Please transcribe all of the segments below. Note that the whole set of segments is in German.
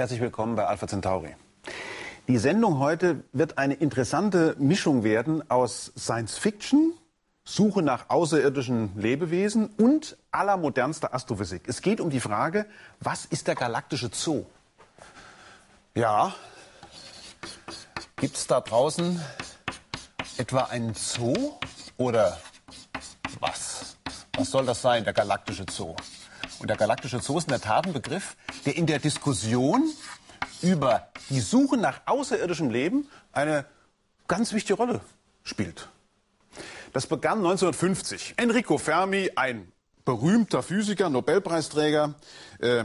Herzlich willkommen bei Alpha Centauri. Die Sendung heute wird eine interessante Mischung werden aus Science Fiction, Suche nach außerirdischen Lebewesen und allermodernster Astrophysik. Es geht um die Frage, was ist der galaktische Zoo? Ja, gibt es da draußen etwa einen Zoo oder was? Was soll das sein, der galaktische Zoo? Und der galaktische Zoo ist in der Tat ein Begriff, der in der Diskussion über die Suche nach außerirdischem Leben eine ganz wichtige Rolle spielt. Das begann 1950. Enrico Fermi, ein berühmter Physiker, Nobelpreisträger, äh,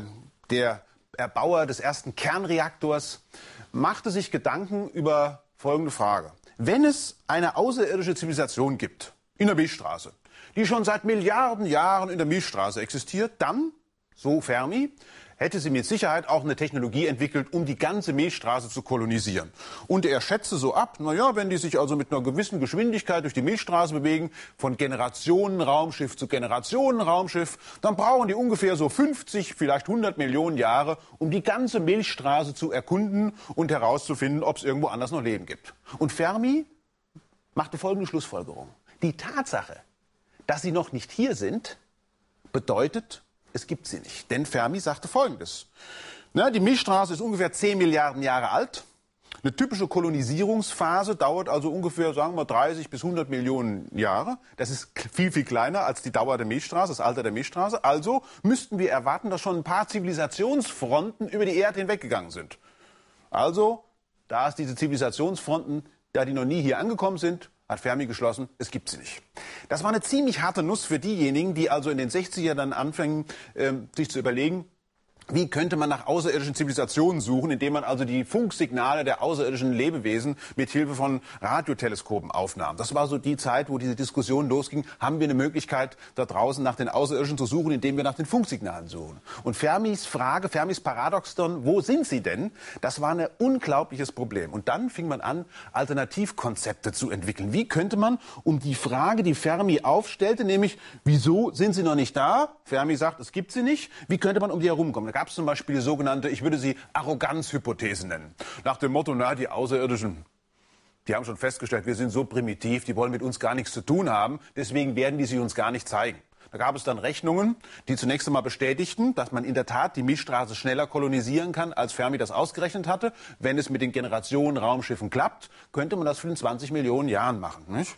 der Erbauer des ersten Kernreaktors, machte sich Gedanken über folgende Frage. Wenn es eine außerirdische Zivilisation gibt, in der Milchstraße, die schon seit Milliarden Jahren in der Milchstraße existiert, dann, so Fermi, hätte sie mit Sicherheit auch eine Technologie entwickelt, um die ganze Milchstraße zu kolonisieren. Und er schätze so ab, naja, wenn die sich also mit einer gewissen Geschwindigkeit durch die Milchstraße bewegen, von Generationenraumschiff zu Generationenraumschiff, dann brauchen die ungefähr so 50, vielleicht 100 Millionen Jahre, um die ganze Milchstraße zu erkunden und herauszufinden, ob es irgendwo anders noch Leben gibt. Und Fermi machte folgende Schlussfolgerung. Die Tatsache, dass sie noch nicht hier sind, bedeutet, es gibt sie nicht. Denn Fermi sagte Folgendes. Na, die Milchstraße ist ungefähr 10 Milliarden Jahre alt. Eine typische Kolonisierungsphase dauert also ungefähr, sagen wir, 30 bis 100 Millionen Jahre. Das ist viel, viel kleiner als die Dauer der Milchstraße, das Alter der Milchstraße. Also müssten wir erwarten, dass schon ein paar Zivilisationsfronten über die Erde hinweggegangen sind. Also, da es diese Zivilisationsfronten, da die noch nie hier angekommen sind, hat Fermi geschlossen, es gibt sie nicht. Das war eine ziemlich harte Nuss für diejenigen, die also in den 60er dann anfangen, äh, sich zu überlegen, wie könnte man nach außerirdischen Zivilisationen suchen, indem man also die Funksignale der außerirdischen Lebewesen mit Hilfe von Radioteleskopen aufnahm? Das war so die Zeit, wo diese Diskussion losging. Haben wir eine Möglichkeit, da draußen nach den Außerirdischen zu suchen, indem wir nach den Funksignalen suchen? Und Fermis Frage, Fermis Paradoxon, wo sind sie denn? Das war ein unglaubliches Problem. Und dann fing man an, Alternativkonzepte zu entwickeln. Wie könnte man um die Frage, die Fermi aufstellte, nämlich wieso sind sie noch nicht da? Fermi sagt, es gibt sie nicht. Wie könnte man um die herumkommen? gab es zum Beispiel sogenannte, ich würde sie Arroganzhypothesen nennen. Nach dem Motto, na, die Außerirdischen, die haben schon festgestellt, wir sind so primitiv, die wollen mit uns gar nichts zu tun haben, deswegen werden die sie uns gar nicht zeigen. Da gab es dann Rechnungen, die zunächst einmal bestätigten, dass man in der Tat die Milchstraße schneller kolonisieren kann, als Fermi das ausgerechnet hatte. Wenn es mit den Generationen Raumschiffen klappt, könnte man das für in 20 Millionen Jahren machen. Nicht?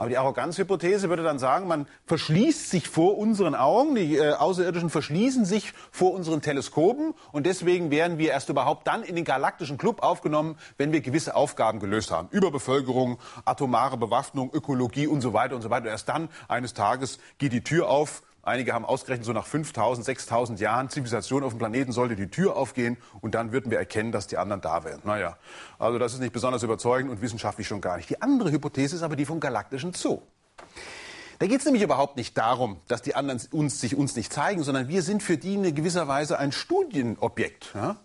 Aber die Arroganzhypothese würde dann sagen, man verschließt sich vor unseren Augen, die äh, Außerirdischen verschließen sich vor unseren Teleskopen und deswegen wären wir erst überhaupt dann in den galaktischen Club aufgenommen, wenn wir gewisse Aufgaben gelöst haben. Überbevölkerung, atomare Bewaffnung, Ökologie und so weiter und so weiter. erst dann eines Tages geht die Tür auf Einige haben ausgerechnet, so nach 5000, 6000 Jahren Zivilisation auf dem Planeten sollte die Tür aufgehen und dann würden wir erkennen, dass die anderen da wären. Naja, also das ist nicht besonders überzeugend und wissenschaftlich schon gar nicht. Die andere Hypothese ist aber die vom galaktischen Zoo. Da geht es nämlich überhaupt nicht darum, dass die anderen uns, sich uns nicht zeigen, sondern wir sind für die in gewisser Weise ein Studienobjekt. Ja?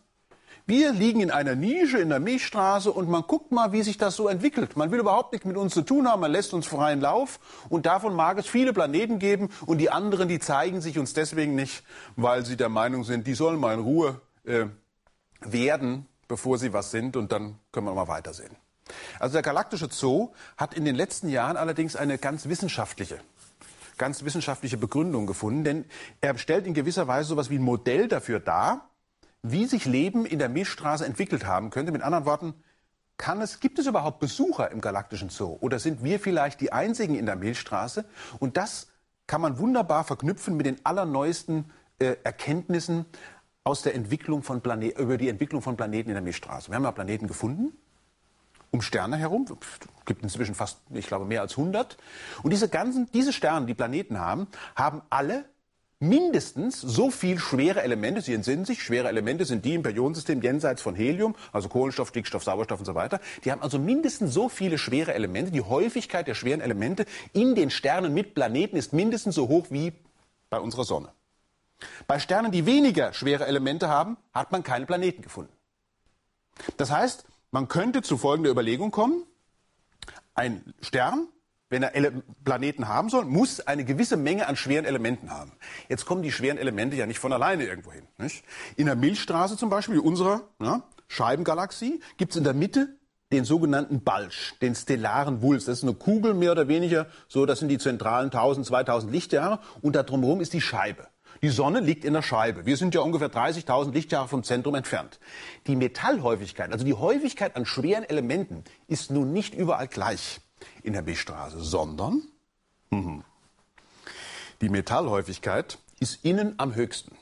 Wir liegen in einer Nische in der Milchstraße und man guckt mal, wie sich das so entwickelt. Man will überhaupt nichts mit uns zu tun haben, man lässt uns freien Lauf und davon mag es viele Planeten geben und die anderen, die zeigen sich uns deswegen nicht, weil sie der Meinung sind, die sollen mal in Ruhe äh, werden, bevor sie was sind und dann können wir mal weitersehen. Also der galaktische Zoo hat in den letzten Jahren allerdings eine ganz wissenschaftliche ganz wissenschaftliche Begründung gefunden, denn er stellt in gewisser Weise sowas wie ein Modell dafür dar, wie sich Leben in der Milchstraße entwickelt haben könnte. Mit anderen Worten, kann es, gibt es überhaupt Besucher im galaktischen Zoo? Oder sind wir vielleicht die Einzigen in der Milchstraße? Und das kann man wunderbar verknüpfen mit den allerneuesten äh, Erkenntnissen aus der Entwicklung von Planet, über die Entwicklung von Planeten in der Milchstraße. Wir haben ja Planeten gefunden, um Sterne herum, Es gibt inzwischen fast, ich glaube, mehr als 100. Und diese ganzen, diese Sterne, die Planeten haben, haben alle mindestens so viel schwere Elemente, Sie entsinnen sich, schwere Elemente sind die im Periodensystem jenseits von Helium, also Kohlenstoff, Stickstoff, Sauerstoff und so weiter. Die haben also mindestens so viele schwere Elemente. Die Häufigkeit der schweren Elemente in den Sternen mit Planeten ist mindestens so hoch wie bei unserer Sonne. Bei Sternen, die weniger schwere Elemente haben, hat man keine Planeten gefunden. Das heißt, man könnte zu folgender Überlegung kommen. Ein Stern wenn er Ele Planeten haben soll, muss eine gewisse Menge an schweren Elementen haben. Jetzt kommen die schweren Elemente ja nicht von alleine irgendwo hin. Nicht? In der Milchstraße zum Beispiel, unserer ja, Scheibengalaxie, gibt es in der Mitte den sogenannten Balsch, den stellaren Wulst. Das ist eine Kugel mehr oder weniger, so das sind die zentralen 1000, 2000 Lichtjahre und da drumherum ist die Scheibe. Die Sonne liegt in der Scheibe. Wir sind ja ungefähr 30.000 Lichtjahre vom Zentrum entfernt. Die Metallhäufigkeit, also die Häufigkeit an schweren Elementen, ist nun nicht überall gleich in der b sondern mhm. die Metallhäufigkeit ist innen am höchsten.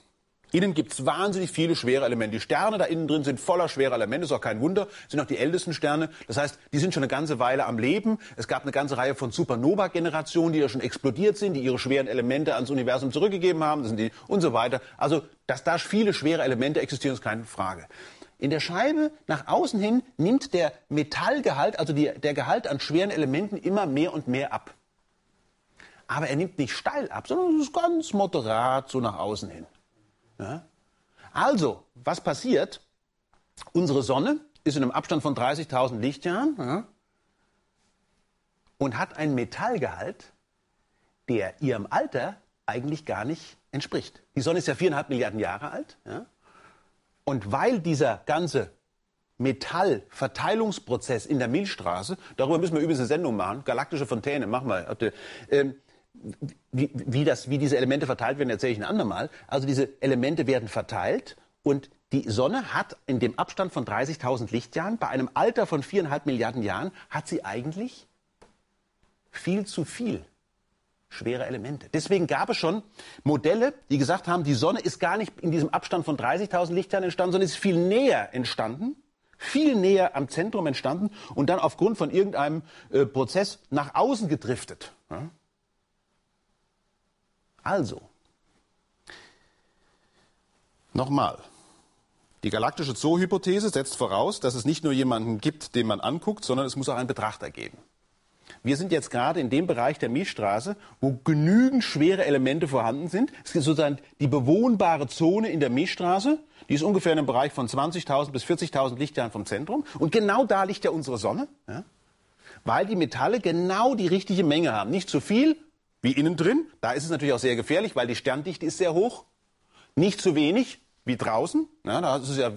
Innen gibt es wahnsinnig viele schwere Elemente. Die Sterne da innen drin sind voller schwerer Elemente, ist auch kein Wunder, sind auch die ältesten Sterne. Das heißt, die sind schon eine ganze Weile am Leben. Es gab eine ganze Reihe von Supernova-Generationen, die ja schon explodiert sind, die ihre schweren Elemente ans Universum zurückgegeben haben, das sind die und so weiter. Also, dass da viele schwere Elemente existieren, ist keine Frage. In der Scheibe nach außen hin nimmt der Metallgehalt, also die, der Gehalt an schweren Elementen immer mehr und mehr ab. Aber er nimmt nicht steil ab, sondern es ist ganz moderat so nach außen hin. Ja? Also, was passiert? Unsere Sonne ist in einem Abstand von 30.000 Lichtjahren ja, und hat einen Metallgehalt, der ihrem Alter eigentlich gar nicht entspricht. Die Sonne ist ja viereinhalb Milliarden Jahre alt. Ja. Und weil dieser ganze Metallverteilungsprozess in der Milchstraße, darüber müssen wir übrigens eine Sendung machen, galaktische Fontäne, mach mal. Ähm, wie, wie, das, wie diese Elemente verteilt werden, erzähle ich ein andermal. Also diese Elemente werden verteilt und die Sonne hat in dem Abstand von 30.000 Lichtjahren, bei einem Alter von viereinhalb Milliarden Jahren, hat sie eigentlich viel zu viel schwere Elemente. Deswegen gab es schon Modelle, die gesagt haben, die Sonne ist gar nicht in diesem Abstand von 30.000 Lichtjahren entstanden, sondern ist viel näher entstanden, viel näher am Zentrum entstanden und dann aufgrund von irgendeinem äh, Prozess nach außen gedriftet. Ja? Also, nochmal. Die galaktische Zoo-Hypothese setzt voraus, dass es nicht nur jemanden gibt, den man anguckt, sondern es muss auch einen Betrachter geben. Wir sind jetzt gerade in dem Bereich der Milchstraße, wo genügend schwere Elemente vorhanden sind. Es ist sozusagen die bewohnbare Zone in der Milchstraße. Die ist ungefähr in einem Bereich von 20.000 bis 40.000 Lichtjahren vom Zentrum. Und genau da liegt ja unsere Sonne, ja? weil die Metalle genau die richtige Menge haben. Nicht zu viel, wie innen drin. Da ist es natürlich auch sehr gefährlich, weil die Sterndichte ist sehr hoch. Nicht zu wenig, wie draußen. Ja, da ist es ja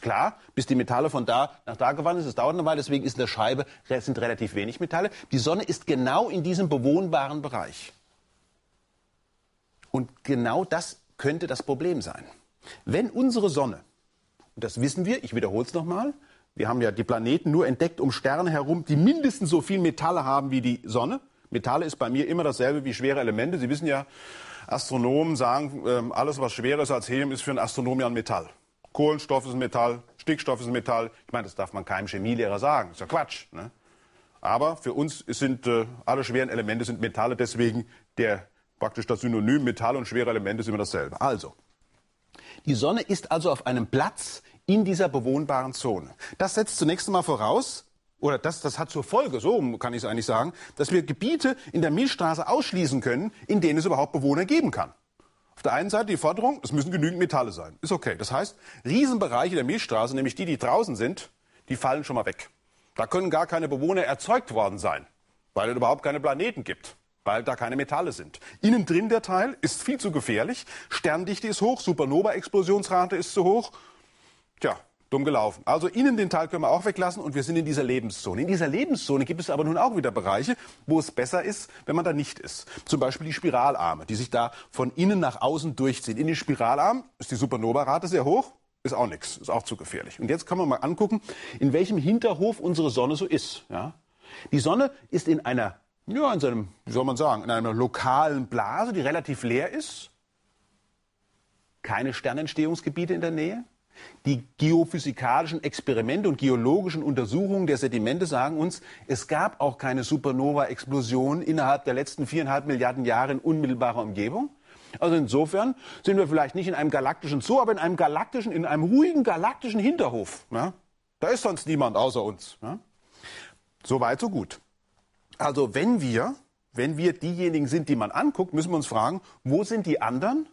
klar, bis die Metalle von da nach da gewandert sind. Es dauert eine Weile, deswegen ist in der Scheibe sind relativ wenig Metalle. Die Sonne ist genau in diesem bewohnbaren Bereich. Und genau das könnte das Problem sein. Wenn unsere Sonne, und das wissen wir, ich wiederhole es nochmal, wir haben ja die Planeten nur entdeckt um Sterne herum, die mindestens so viel Metalle haben wie die Sonne. Metalle ist bei mir immer dasselbe wie schwere Elemente. Sie wissen ja, Astronomen sagen, ähm, alles was schwerer ist als Helium, ist für einen Astronomen ja ein Metall. Kohlenstoff ist ein Metall, Stickstoff ist ein Metall. Ich meine, das darf man keinem Chemielehrer sagen. ist ja Quatsch. Ne? Aber für uns sind äh, alle schweren Elemente sind Metalle, deswegen der, praktisch das Synonym Metall und schwere Elemente ist immer dasselbe. Also, die Sonne ist also auf einem Platz in dieser bewohnbaren Zone. Das setzt zunächst einmal voraus, oder das, das hat zur Folge, so kann ich es eigentlich sagen, dass wir Gebiete in der Milchstraße ausschließen können, in denen es überhaupt Bewohner geben kann. Auf der einen Seite die Forderung, es müssen genügend Metalle sein. Ist okay. Das heißt, Riesenbereiche der Milchstraße, nämlich die, die draußen sind, die fallen schon mal weg. Da können gar keine Bewohner erzeugt worden sein, weil es überhaupt keine Planeten gibt, weil da keine Metalle sind. Innen drin der Teil ist viel zu gefährlich. Sterndichte ist hoch, Supernova-Explosionsrate ist zu hoch. Tja, dumm gelaufen. Also innen den Teil können wir auch weglassen und wir sind in dieser Lebenszone. In dieser Lebenszone gibt es aber nun auch wieder Bereiche, wo es besser ist, wenn man da nicht ist. Zum Beispiel die Spiralarme, die sich da von innen nach außen durchziehen. In den Spiralarm ist die Supernova-Rate sehr hoch. Ist auch nichts, ist auch zu gefährlich. Und jetzt kann man mal angucken, in welchem Hinterhof unsere Sonne so ist. Ja? Die Sonne ist in einer, ja, in seinem, wie soll man sagen, in einer lokalen Blase, die relativ leer ist. Keine Sternentstehungsgebiete in der Nähe die geophysikalischen Experimente und geologischen Untersuchungen der Sedimente sagen uns, es gab auch keine Supernova-Explosion innerhalb der letzten viereinhalb Milliarden Jahre in unmittelbarer Umgebung. Also insofern sind wir vielleicht nicht in einem galaktischen Zoo, aber in einem galaktischen, in einem ruhigen galaktischen Hinterhof. Ne? Da ist sonst niemand außer uns. Ne? So weit, so gut. Also wenn wir, wenn wir diejenigen sind, die man anguckt, müssen wir uns fragen, wo sind die anderen?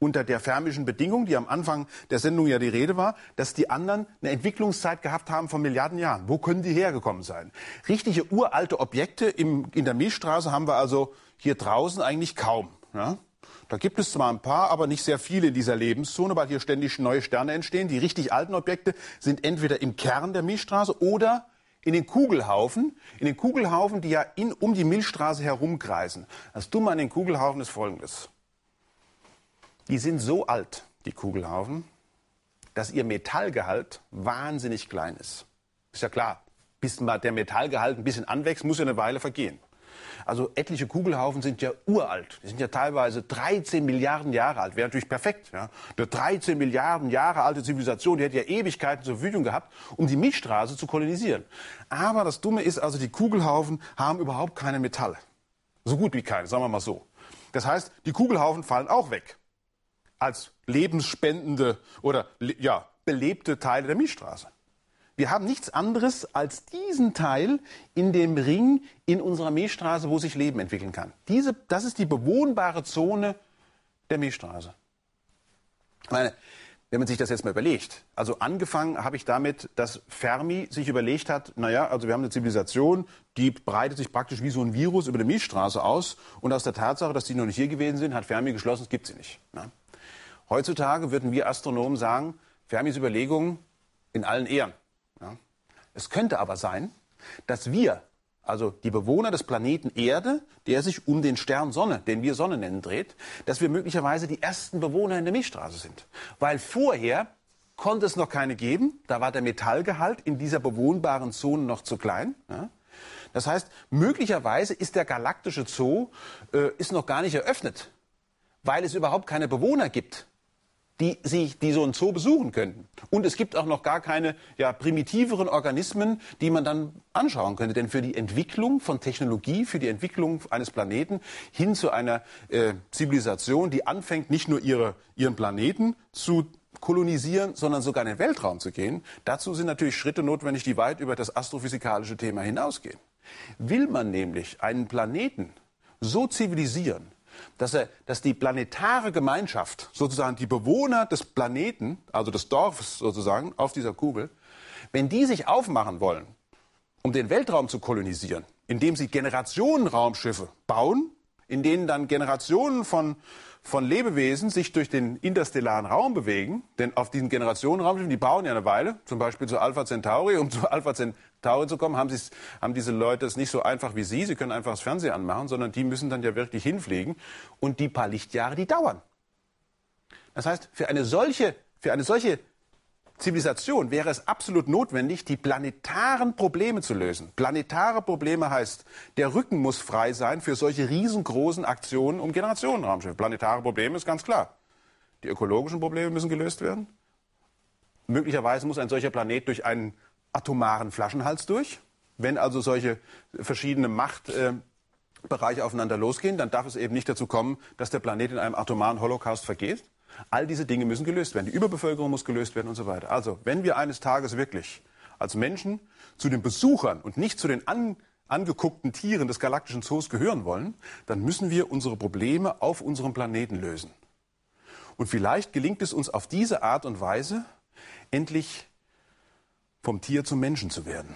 unter der thermischen Bedingung, die am Anfang der Sendung ja die Rede war, dass die anderen eine Entwicklungszeit gehabt haben von Milliarden Jahren. Wo können die hergekommen sein? Richtige uralte Objekte im, in der Milchstraße haben wir also hier draußen eigentlich kaum. Ja? Da gibt es zwar ein paar, aber nicht sehr viele in dieser Lebenszone, weil hier ständig neue Sterne entstehen. Die richtig alten Objekte sind entweder im Kern der Milchstraße oder in den Kugelhaufen, in den Kugelhaufen, die ja in, um die Milchstraße herumkreisen. Das Dumme an den Kugelhaufen ist folgendes. Die sind so alt, die Kugelhaufen, dass ihr Metallgehalt wahnsinnig klein ist. Ist ja klar, bis der Metallgehalt ein bisschen anwächst, muss ja eine Weile vergehen. Also etliche Kugelhaufen sind ja uralt. Die sind ja teilweise 13 Milliarden Jahre alt. Wäre natürlich perfekt. Ja? Eine 13 Milliarden Jahre alte Zivilisation, die hätte ja Ewigkeiten zur Verfügung gehabt, um die Milchstraße zu kolonisieren. Aber das Dumme ist also, die Kugelhaufen haben überhaupt keine Metalle. So gut wie keine, sagen wir mal so. Das heißt, die Kugelhaufen fallen auch weg als lebensspendende oder ja, belebte Teile der Milchstraße. Wir haben nichts anderes als diesen Teil in dem Ring in unserer Milchstraße, wo sich Leben entwickeln kann. Diese, das ist die bewohnbare Zone der Milchstraße. Ich meine, wenn man sich das jetzt mal überlegt, also angefangen habe ich damit, dass Fermi sich überlegt hat, naja, also wir haben eine Zivilisation, die breitet sich praktisch wie so ein Virus über die Milchstraße aus und aus der Tatsache, dass die noch nicht hier gewesen sind, hat Fermi geschlossen, es gibt sie nicht. Ne? Heutzutage würden wir Astronomen sagen, wir haben jetzt Überlegungen in allen Ehren. Ja. Es könnte aber sein, dass wir, also die Bewohner des Planeten Erde, der sich um den Stern Sonne, den wir Sonne nennen, dreht, dass wir möglicherweise die ersten Bewohner in der Milchstraße sind. Weil vorher konnte es noch keine geben, da war der Metallgehalt in dieser bewohnbaren Zone noch zu klein. Ja. Das heißt, möglicherweise ist der galaktische Zoo äh, ist noch gar nicht eröffnet, weil es überhaupt keine Bewohner gibt die, sich, die so ein Zoo besuchen könnten. Und es gibt auch noch gar keine ja, primitiveren Organismen, die man dann anschauen könnte. Denn für die Entwicklung von Technologie, für die Entwicklung eines Planeten hin zu einer äh, Zivilisation, die anfängt, nicht nur ihre, ihren Planeten zu kolonisieren, sondern sogar in den Weltraum zu gehen, dazu sind natürlich Schritte notwendig, die weit über das astrophysikalische Thema hinausgehen. Will man nämlich einen Planeten so zivilisieren, dass, er, dass die planetare Gemeinschaft, sozusagen die Bewohner des Planeten, also des Dorfes sozusagen, auf dieser Kugel, wenn die sich aufmachen wollen, um den Weltraum zu kolonisieren, indem sie Generationen Raumschiffe bauen, in denen dann Generationen von von Lebewesen sich durch den interstellaren Raum bewegen, denn auf diesen Generationenraumschiffen, die bauen ja eine Weile, zum Beispiel zu Alpha Centauri, um zu Alpha Centauri zu kommen, haben, haben diese Leute es nicht so einfach wie Sie, sie können einfach das Fernsehen anmachen, sondern die müssen dann ja wirklich hinfliegen und die paar Lichtjahre, die dauern. Das heißt, für eine solche, für eine solche Zivilisation wäre es absolut notwendig, die planetaren Probleme zu lösen. Planetare Probleme heißt, der Rücken muss frei sein für solche riesengroßen Aktionen um Generationenraumschiffe. Planetare Probleme ist ganz klar. Die ökologischen Probleme müssen gelöst werden. Möglicherweise muss ein solcher Planet durch einen atomaren Flaschenhals durch. Wenn also solche verschiedene Machtbereiche äh, aufeinander losgehen, dann darf es eben nicht dazu kommen, dass der Planet in einem atomaren Holocaust vergeht. All diese Dinge müssen gelöst werden. Die Überbevölkerung muss gelöst werden und so weiter. Also, wenn wir eines Tages wirklich als Menschen zu den Besuchern und nicht zu den an, angeguckten Tieren des galaktischen Zoos gehören wollen, dann müssen wir unsere Probleme auf unserem Planeten lösen. Und vielleicht gelingt es uns auf diese Art und Weise, endlich vom Tier zum Menschen zu werden.